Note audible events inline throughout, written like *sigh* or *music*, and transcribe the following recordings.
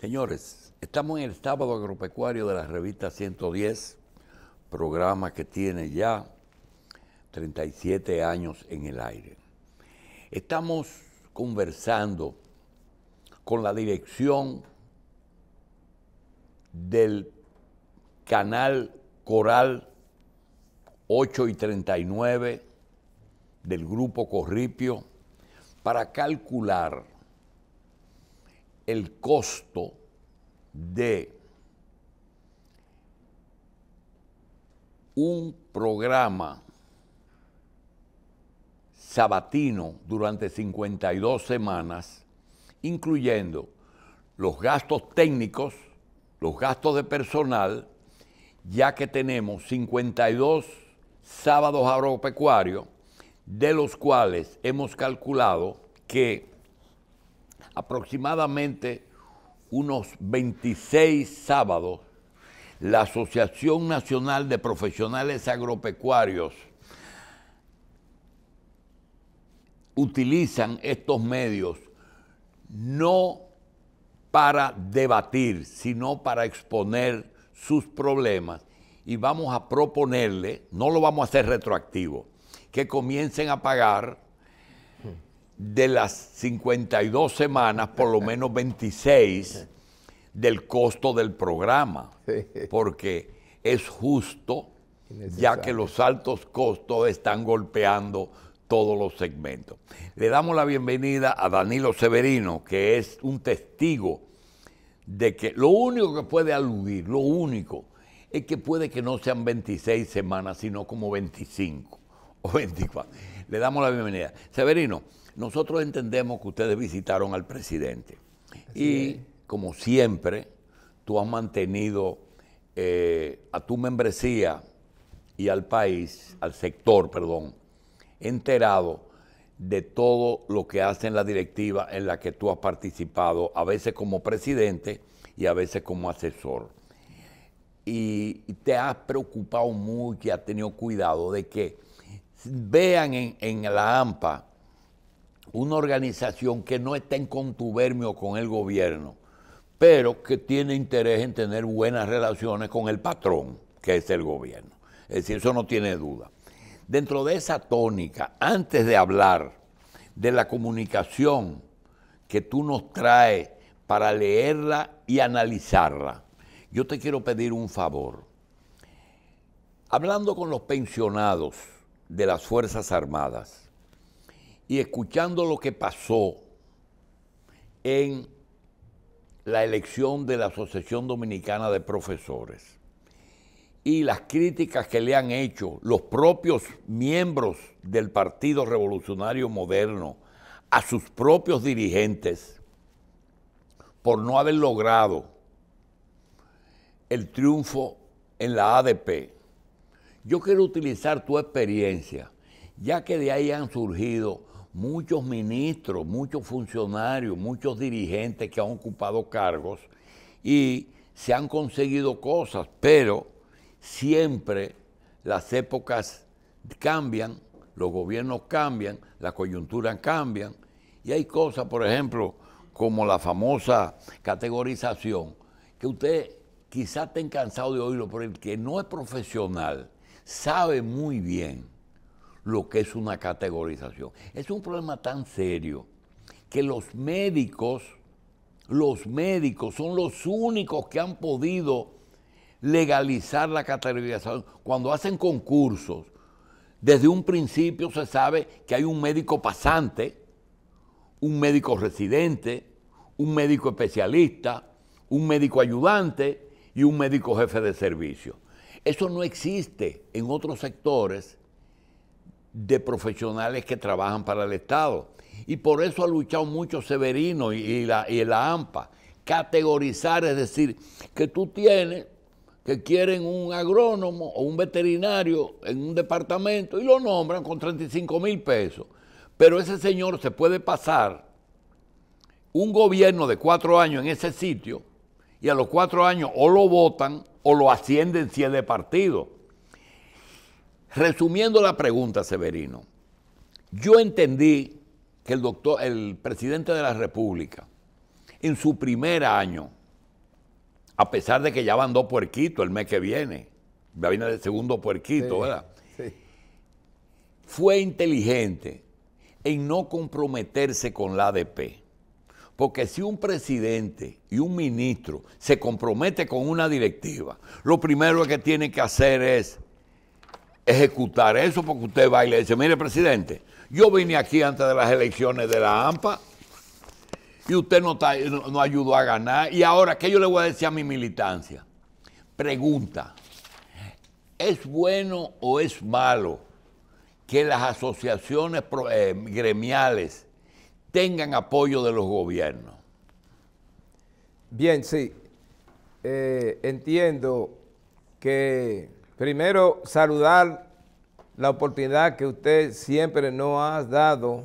Señores, estamos en el sábado agropecuario de la revista 110, programa que tiene ya 37 años en el aire. Estamos conversando con la dirección del canal Coral 8 y 39 del grupo Corripio para calcular el costo de un programa sabatino durante 52 semanas, incluyendo los gastos técnicos, los gastos de personal, ya que tenemos 52 sábados agropecuarios, de los cuales hemos calculado que aproximadamente unos 26 sábados, la Asociación Nacional de Profesionales Agropecuarios utilizan estos medios no para debatir, sino para exponer sus problemas y vamos a proponerle, no lo vamos a hacer retroactivo, que comiencen a pagar de las 52 semanas, por lo menos 26 del costo del programa, porque es justo, ya que los altos costos están golpeando todos los segmentos. Le damos la bienvenida a Danilo Severino, que es un testigo de que lo único que puede aludir, lo único, es que puede que no sean 26 semanas, sino como 25 o 24. Le damos la bienvenida. Severino, nosotros entendemos que ustedes visitaron al presidente. y como siempre, tú has mantenido eh, a tu membresía y al país, al sector, perdón, enterado de todo lo que hace en la directiva en la que tú has participado, a veces como presidente y a veces como asesor. Y, te has preocupado mucho y has tenido cuidado de que vean en la AMPA una organización que no está en contubernio con el gobierno, pero que tiene interés en tener buenas relaciones con el patrón, que es el gobierno. Es decir, eso no tiene duda. Dentro de esa tónica, antes de hablar de la comunicación que tú nos traes para leerla y analizarla, yo te quiero pedir un favor. Hablando con los pensionados de las Fuerzas Armadas, y escuchando lo que pasó en la elección de la Asociación Dominicana de Profesores y las críticas que le han hecho los propios miembros del Partido Revolucionario Moderno a sus propios dirigentes por no haber logrado el triunfo en la ADP. Yo quiero utilizar tu experiencia, ya que de ahí han surgido muchos ministros, muchos funcionarios, muchos dirigentes que han ocupado cargos y se han conseguido cosas, pero siempre las épocas cambian, los gobiernos cambian, las coyunturas cambian y hay cosas, por ejemplo, como la famosa categorización, que usted quizás estén cansado de oírlo, pero el que no es profesional sabe muy bien lo que es una categorización. Es un problema tan serio que los médicos, los médicos son los únicos que han podido legalizar la categorización. Cuando hacen concursos, desde un principio se sabe que hay un médico pasante, un médico residente, un médico especialista, un médico ayudante y un médico jefe de servicio. Eso no existe en otros sectores de profesionales que trabajan para el Estado. Y por eso ha luchado mucho Severino y, la, y la AMPA. Categorizar, es decir, que tú tienes que quieren un agrónomo o un veterinario en un departamento y lo nombran con 35 mil pesos. Pero ese señor se puede pasar un gobierno de cuatro años en ese sitio y a los cuatro años o lo votan o lo ascienden si es de partido. Resumiendo la pregunta, Severino, yo entendí que el, doctor, el presidente de la República, en su primer año, a pesar de que ya van dos puerquitos el mes que viene, ya viene el segundo puerquito, ¿verdad? Sí. Fue inteligente en no comprometerse con la ADP. Porque si un presidente y un ministro se compromete con una directiva, lo primero que tiene que hacer es ejecutar eso, porque usted va y le dice, mire presidente, yo vine aquí antes de las elecciones de la AMPA y usted no, no, ayudó a ganar. Y ahora, ¿qué yo le voy a decir a mi militancia? Pregunta, ¿es bueno o es malo que las asociaciones eh, gremiales tengan apoyo de los gobiernos? Bien, sí. Eh, entiendo que Primero, saludar la oportunidad que usted siempre nos ha dado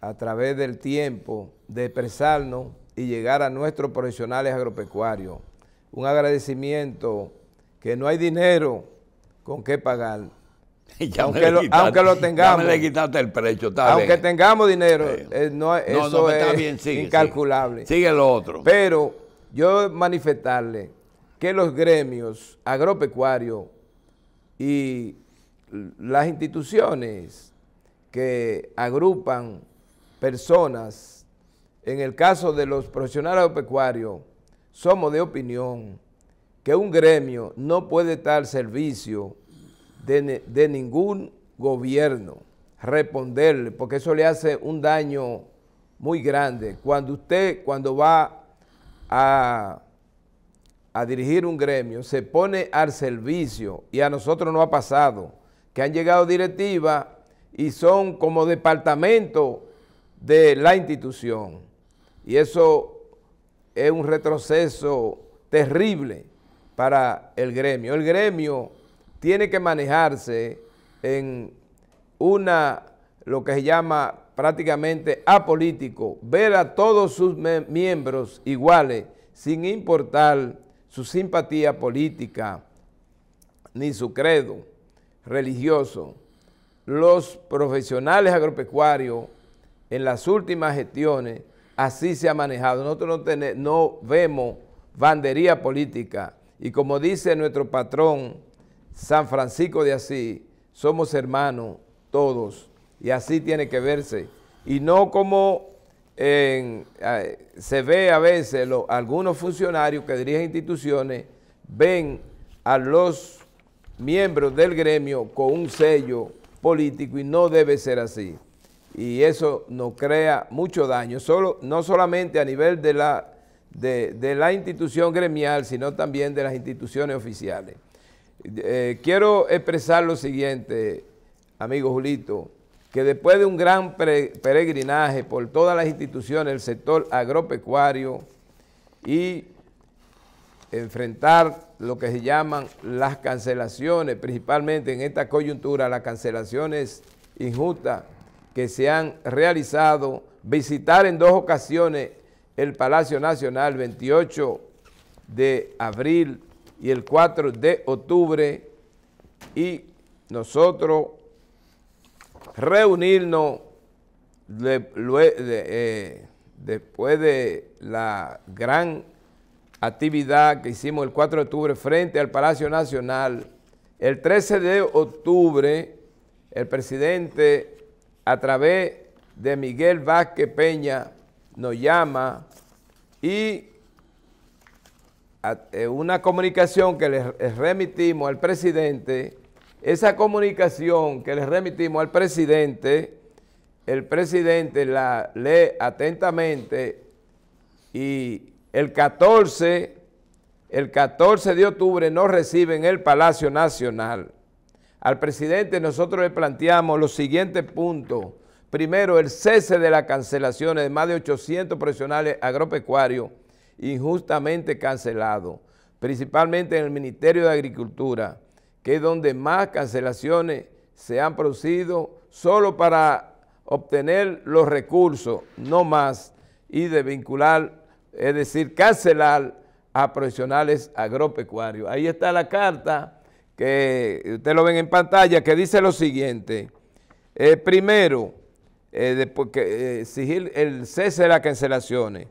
a través del tiempo de expresarnos y llegar a nuestros profesionales agropecuarios. Un agradecimiento que no hay dinero con qué pagar. *laughs* aunque, lo, aunque, lo, tengamos. el precio, aunque tengamos dinero, eh, eso es incalculable. Sigue. sigue. lo otro. Pero yo manifestarle que los gremios agropecuarios y las instituciones que agrupan personas, en el caso de los profesionales agropecuarios, somos de opinión que un gremio no puede estar al servicio de, de ningún gobierno, responderle, porque eso le hace un daño muy grande. Cuando usted, cuando va a a dirigir un gremio se pone al servicio, y a nosotros no ha pasado, que han llegado directivas y son como departamento de la institución. Y eso es un retroceso terrible para el gremio. El gremio tiene que manejarse en una, lo que se llama prácticamente apolítico, ver a todos sus miembros iguales, sin importar su simpatía política ni su credo religioso. Los profesionales agropecuarios en las últimas gestiones así se ha manejado. Nosotros no, tenemos, no vemos bandería política y como dice nuestro patrón San Francisco de Asís, somos hermanos todos y así tiene que verse y no como se ve a veces algunos funcionarios que dirigen instituciones ven a los miembros del gremio con un sello político y no debe ser así. Y eso nos crea mucho daño, solo, no solamente a nivel de la, de, la institución gremial, sino también de las instituciones oficiales. Eh, quiero expresar lo siguiente, amigo Julito, que después de un gran peregrinaje por todas las instituciones del sector agropecuario y enfrentar lo que se llaman las cancelaciones, principalmente en esta coyuntura, las cancelaciones injustas que se han realizado, visitar en dos ocasiones el Palacio Nacional, 28 de abril y el 4 de octubre, y nosotros reunirnos eh, después de la gran actividad que hicimos el 4 de octubre frente al Palacio Nacional. El 13 de octubre, el presidente, a través de Miguel Vázquez Peña, nos llama y eh, una comunicación que le remitimos al presidente esa comunicación que le remitimos al presidente, el presidente la lee atentamente y el 14, el de octubre nos recibe en el Palacio Nacional. Al presidente nosotros le planteamos los siguientes puntos. Primero, el cese de las cancelaciones de más de 800 profesionales agropecuarios injustamente cancelados, principalmente en el Ministerio de Agricultura que es donde más cancelaciones se han producido solo para obtener los recursos, no más, y de vincular, es decir, cancelar a profesionales agropecuarios. Ahí está la carta que usted lo ven en pantalla, que dice lo siguiente. Eh, primero, eh, eh, exigir el cese de las cancelaciones.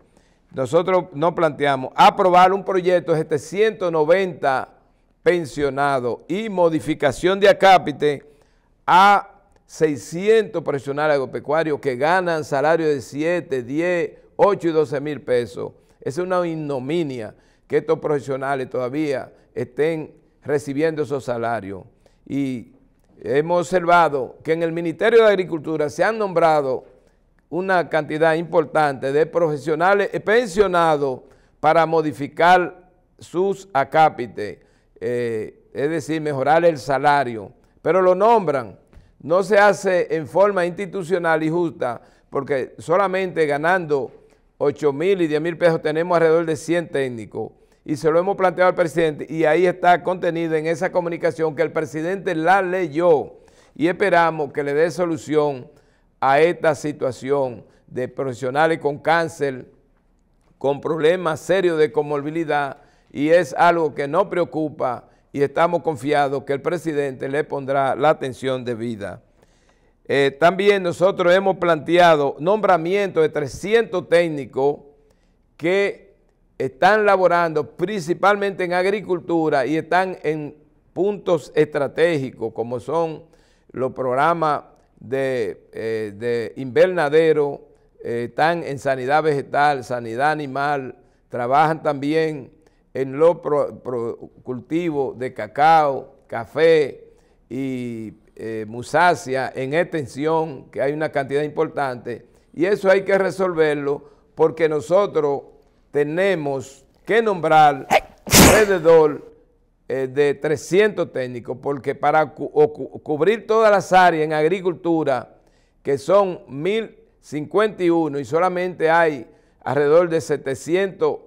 Nosotros no planteamos aprobar un proyecto de 790 este pensionado y modificación de acápite a 600 profesionales agropecuarios que ganan salarios de 7, 10, 8 y 12 mil pesos. Es una ignominia que estos profesionales todavía estén recibiendo esos salarios. Y hemos observado que en el Ministerio de Agricultura se han nombrado una cantidad importante de profesionales pensionados para modificar sus acápites eh, es decir, mejorar el salario, pero lo nombran. No se hace en forma institucional y justa, porque solamente ganando 8 mil y 10 mil pesos tenemos alrededor de 100 técnicos. Y se lo hemos planteado al presidente y ahí está contenido en esa comunicación que el presidente la leyó y esperamos que le dé solución a esta situación de profesionales con cáncer, con problemas serios de comorbilidad, y es algo que nos preocupa y estamos confiados que el presidente le pondrá la atención debida. Eh, también nosotros hemos planteado nombramiento de 300 técnicos que están laborando principalmente en agricultura y están en puntos estratégicos como son los programas de, eh, invernadero, eh, están en sanidad vegetal, sanidad animal, trabajan también en los cultivos de cacao, café y eh, musasia en extensión, que hay una cantidad importante, y eso hay que resolverlo porque nosotros tenemos que nombrar alrededor eh, de 300 técnicos, porque para cubrir todas las áreas en agricultura, que son 1051 y solamente hay alrededor de 700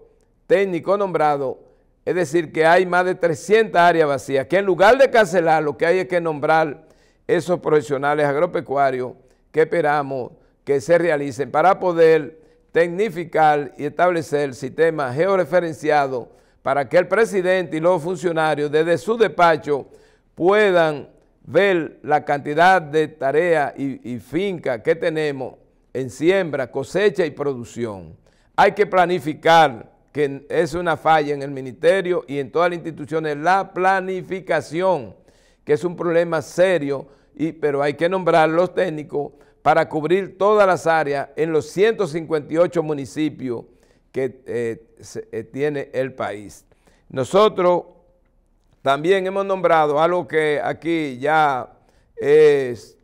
técnico nombrado, es decir, que hay más de 300 áreas vacías, que en lugar de cancelar, lo que hay es que nombrar esos profesionales agropecuarios que esperamos que se realicen para poder tecnificar y establecer el sistema georeferenciado para que el presidente y los funcionarios desde su despacho puedan ver la cantidad de tareas y, y fincas que tenemos en siembra, cosecha y producción. Hay que planificar que es una falla en el ministerio y en todas las instituciones, la planificación, que es un problema serio, y, pero hay que nombrar los técnicos para cubrir todas las áreas en los 158 municipios que eh, eh, tiene el país. Nosotros también hemos nombrado algo que aquí ya es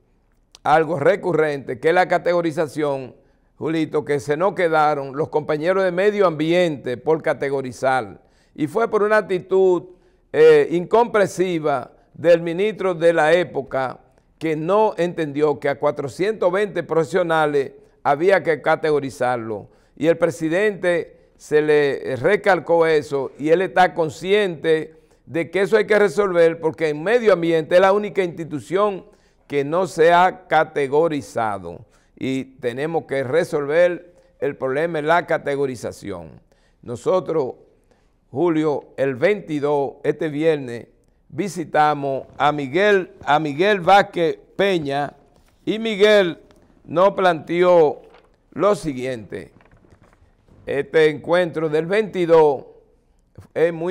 algo recurrente, que es la categorización Julito, que se no quedaron los compañeros de medio ambiente por categorizar. Y fue por una actitud eh, incompresiva del ministro de la época que no entendió que a 420 profesionales había que categorizarlo. Y el presidente se le recalcó eso y él está consciente de que eso hay que resolver porque en medio ambiente es la única institución que no se ha categorizado y tenemos que resolver el problema de la categorización. Nosotros, Julio, el 22, este viernes, visitamos a Miguel, a Miguel Vázquez Peña y Miguel nos planteó lo siguiente. Este encuentro del 22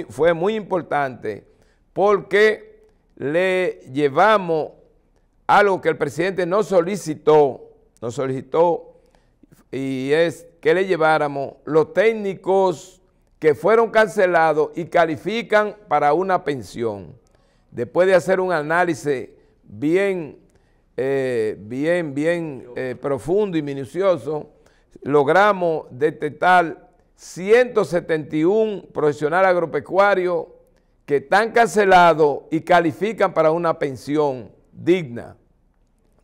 fue muy importante porque le llevamos algo que el presidente no solicitó nos solicitó y es que le lleváramos los técnicos que fueron cancelados y califican para una pensión. Después de hacer un análisis bien, eh, bien, bien eh, profundo y minucioso, logramos detectar 171 profesionales agropecuarios que están cancelados y califican para una pensión digna.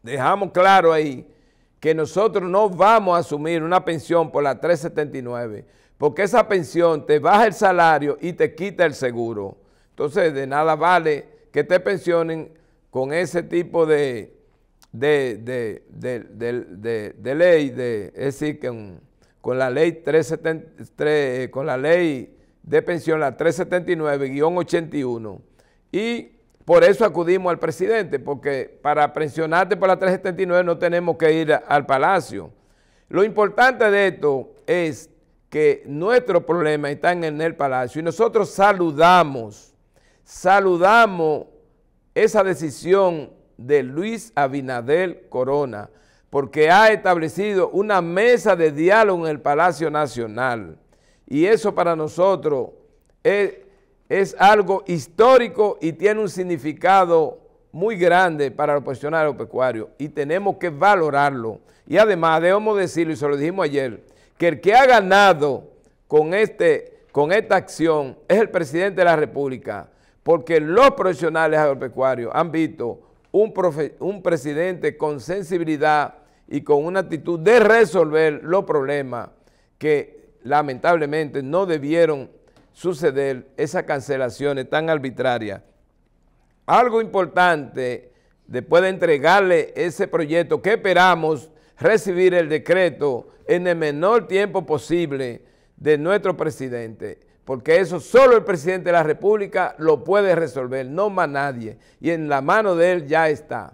Dejamos claro ahí que nosotros no vamos a asumir una pensión por la 379, porque esa pensión te baja el salario y te quita el seguro. Entonces, de nada vale que te pensionen con ese tipo de, de, ley, de, es decir, con, con la ley 373, eh, con la ley de pensión, la 379-81, y por eso acudimos al presidente, porque para presionarte por la 379 no tenemos que ir al palacio. Lo importante de esto es que nuestros problemas están en el palacio y nosotros saludamos, saludamos esa decisión de Luis Abinadel Corona, porque ha establecido una mesa de diálogo en el Palacio Nacional. Y eso para nosotros es es algo histórico y tiene un significado muy grande para los profesionales pecuario y tenemos que valorarlo. Y además debemos decirlo, y se lo dijimos ayer, que el que ha ganado con, este, con esta acción es el presidente de la República, porque los profesionales agropecuarios han visto un, un presidente con sensibilidad y con una actitud de resolver los problemas que lamentablemente no debieron suceder esas cancelaciones tan arbitrarias. Algo importante después de entregarle ese proyecto que esperamos recibir el decreto en el menor tiempo posible de nuestro presidente, porque eso solo el presidente de la República lo puede resolver, no más nadie, y en la mano de él ya está.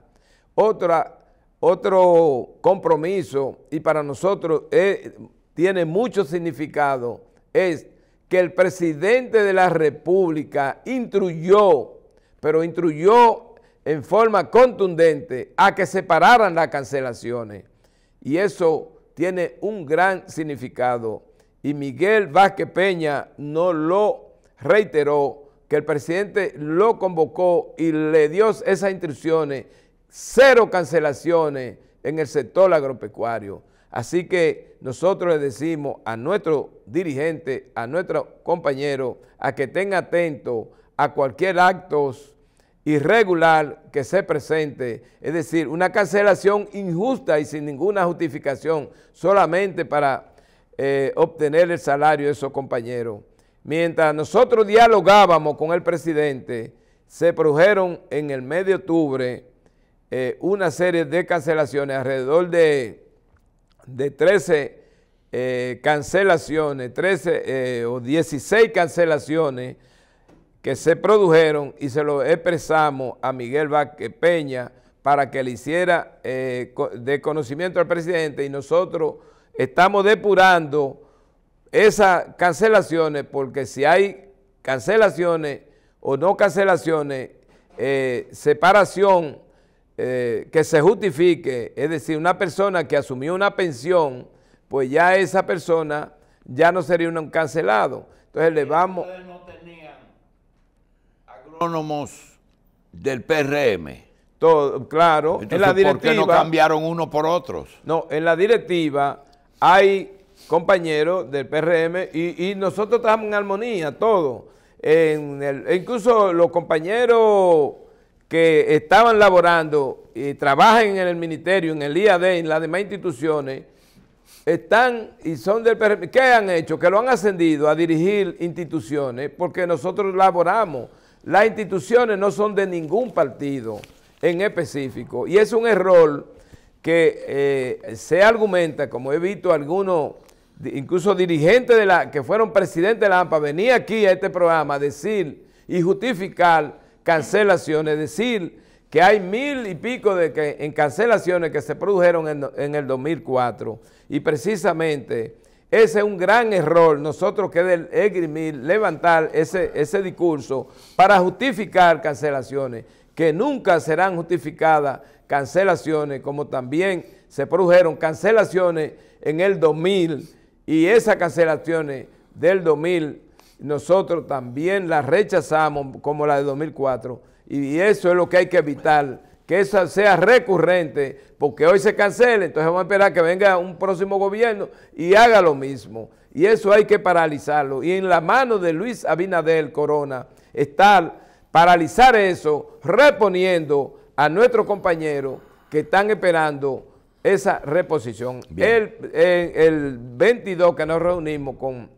otro compromiso, y para nosotros eh, tiene mucho significado, es que el presidente de la República instruyó, pero instruyó en forma contundente a que separaran las cancelaciones. Y eso tiene un gran significado. Y Miguel Vázquez Peña no lo reiteró, que el presidente lo convocó y le dio esas instrucciones, cero cancelaciones en el sector agropecuario. Así que nosotros le decimos a nuestro dirigente, a nuestro compañero, a que tenga atento a cualquier acto irregular que se presente, es decir, una cancelación injusta y sin ninguna justificación, solamente para eh, obtener el salario de esos compañeros. Mientras nosotros dialogábamos con el presidente, se produjeron en el mes de octubre eh, una serie de cancelaciones alrededor de de 13 eh, cancelaciones, 13 eh, o 16 cancelaciones que se produjeron y se lo expresamos a Miguel Vázquez Peña para que le hiciera eh, de conocimiento al presidente y nosotros estamos depurando esas cancelaciones porque si hay cancelaciones o no cancelaciones, separación eh, que se justifique, es decir, una persona que asumió una pensión, pues ya esa persona ya no sería un cancelado. Entonces le vamos... Ustedes no tenían agrónomos del PRM. Todo, claro, en la directiva... ¿Por no cambiaron uno por otros? No, en la directiva hay compañeros del PRM y, nosotros estamos en armonía, todo. incluso los compañeros que estaban laborando y trabajan en el ministerio, en el IAD, en las demás instituciones, están y son del ¿Qué han hecho? Que lo han ascendido a dirigir instituciones porque nosotros laboramos. Las instituciones no son de ningún partido en específico. Y es un error que eh, se argumenta, como he visto algunos, incluso dirigentes de la, que fueron presidentes de la AMPA, venía aquí a este programa a decir y justificar cancelaciones, es decir, que hay mil y pico de que, en cancelaciones que se produjeron en, el 2004 y precisamente ese es un gran error, nosotros que del EGRIMIL levantar ese, ese discurso para justificar cancelaciones, que nunca serán justificadas cancelaciones, como también se produjeron cancelaciones en el 2000 y esas cancelaciones del 2000 nosotros también la rechazamos como la de 2004 y eso es lo que hay que evitar, que esa sea recurrente, porque hoy se cancela, entonces vamos a esperar que venga un próximo gobierno y haga lo mismo. Y eso hay que paralizarlo. Y en la mano de Luis Abinadel Corona está paralizar eso, reponiendo a nuestros compañeros que están esperando esa reposición. el, el 22 que nos reunimos con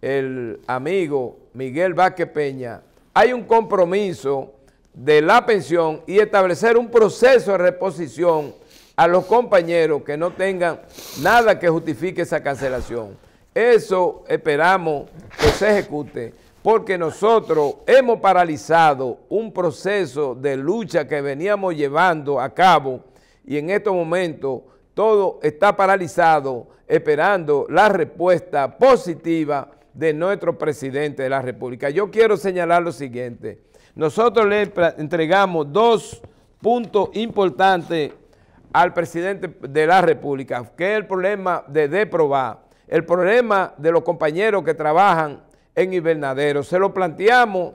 el amigo Miguel Vázquez Peña, hay un compromiso de la pensión y establecer un proceso de reposición a los compañeros que no tengan nada que justifique esa cancelación. Eso esperamos que se ejecute porque nosotros hemos paralizado un proceso de lucha que veníamos llevando a cabo y en estos momentos todo está paralizado esperando la respuesta positiva de nuestro presidente de la República. Yo quiero señalar lo siguiente. Nosotros le entregamos dos puntos importantes al presidente de la República, que es el problema de deprobar, el problema de los compañeros que trabajan en invernadero. Se lo planteamos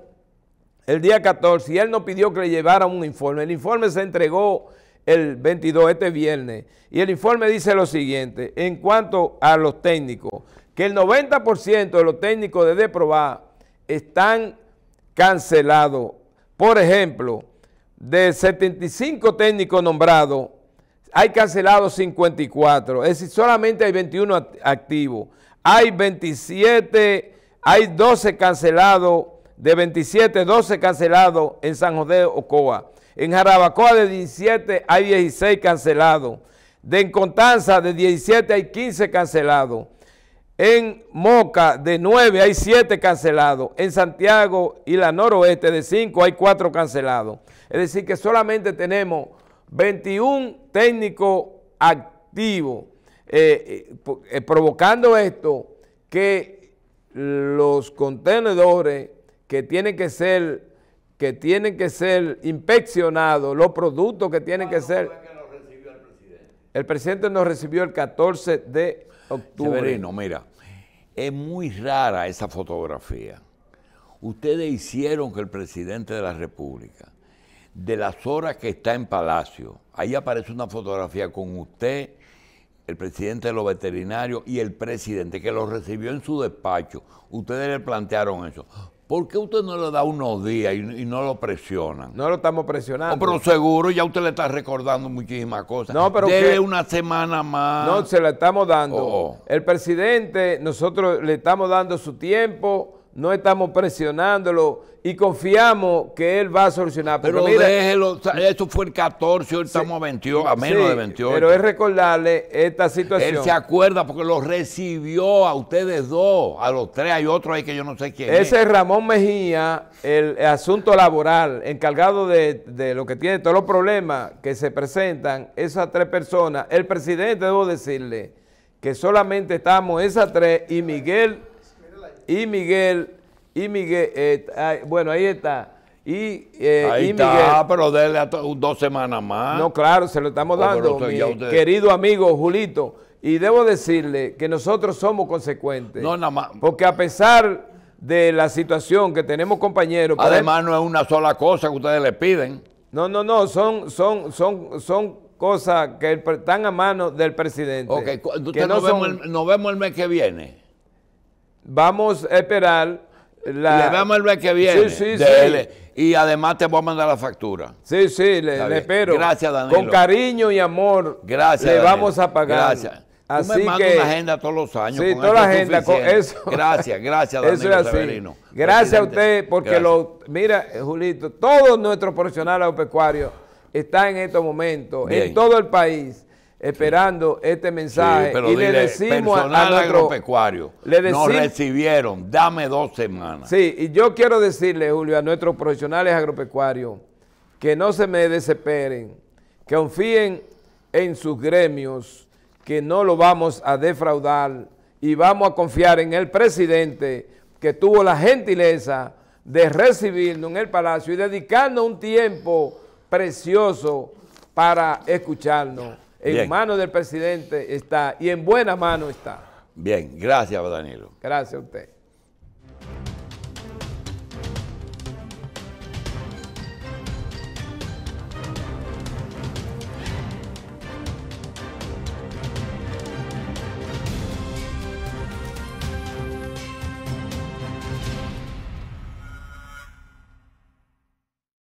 el día 14 y él nos pidió que le llevara un informe. El informe se entregó el 22, este viernes, y el informe dice lo siguiente, en cuanto a los técnicos, que el 90% de los técnicos de DEPROBA están cancelados. Por ejemplo, de 75 técnicos nombrados, hay cancelados 54, es decir, solamente hay 21 activos. Hay 27, hay 12 cancelados, de 27, 12 cancelados en San José Ocoa. En Jarabacoa de 17 hay 16 cancelados. De Encontanza de 17 hay 15 cancelados. En Moca de 9 hay 7 cancelados. En Santiago y la noroeste de 5 hay 4 cancelados. Es decir que solamente tenemos 21 técnicos activos. Eh, eh, eh, provocando esto que los contenedores que tienen que ser que tienen que ser inspeccionados, los productos que tienen que ser... el, presidente? nos recibió el 14 de octubre. Severino, mira, es muy rara esa fotografía. Ustedes hicieron que el presidente de la República, de las horas que está en Palacio, ahí aparece una fotografía con usted, el presidente de los veterinarios y el presidente que lo recibió en su despacho. Ustedes le plantearon eso. ¿Por qué usted no le da unos días y, no lo presionan? No lo estamos presionando. Oh, pero seguro ya usted le está recordando muchísimas cosas. No, pero una semana más. No, se la estamos dando. Oh, oh. El presidente, nosotros le estamos dando su tiempo no estamos presionándolo y confiamos que él va a solucionar. pero eso fue el 14, hoy estamos a 28, a menos de 28. Pero es recordarle esta situación. Él se acuerda porque lo recibió a ustedes dos, a los tres, hay otro ahí que yo no sé quién Ese es. Ramón Mejía, el asunto laboral, encargado de, de lo que tiene todos los problemas que se presentan, esas tres personas, el presidente, debo decirle, que solamente estamos esas tres y Miguel y Miguel, y Miguel, eh, bueno, ahí está. Y, eh, ahí está, pero déle dos semanas más. No, claro, se lo estamos dando, querido amigo Julito. Y debo decirle que nosotros somos consecuentes. No, nada más. Porque a pesar de la situación que tenemos compañeros... Además no es una sola cosa que ustedes le piden. No, no, no, son, son, son, son cosas que están a mano del presidente. Ok, que nos vemos el mes que viene vamos a esperar. La... Le damos el mes que viene. Sí, sí, sí. Y además te voy a mandar la factura. Sí, sí, le, espero. Gracias, Con cariño y amor. Gracias. Le vamos a pagar. Gracias. me mando una agenda todos los años. Sí, toda la agenda. *laughs* gracias, gracias, Danilo gracias a usted, porque lo. Mira, Julito, todos nuestros profesionales agropecuarios están en estos momentos, en todo el país, esperando este mensaje. y le decimos a agropecuario, le nos recibieron, dame dos semanas. Sí, y yo quiero decirle, Julio, a nuestros profesionales agropecuarios, que no se me desesperen, que confíen en sus gremios, que no lo vamos a defraudar y vamos a confiar en el presidente que tuvo la gentileza de recibirnos en el palacio y dedicarnos un tiempo precioso para escucharnos. En manos del presidente está y en buenas manos está. Bien, gracias, Danilo. Gracias a usted.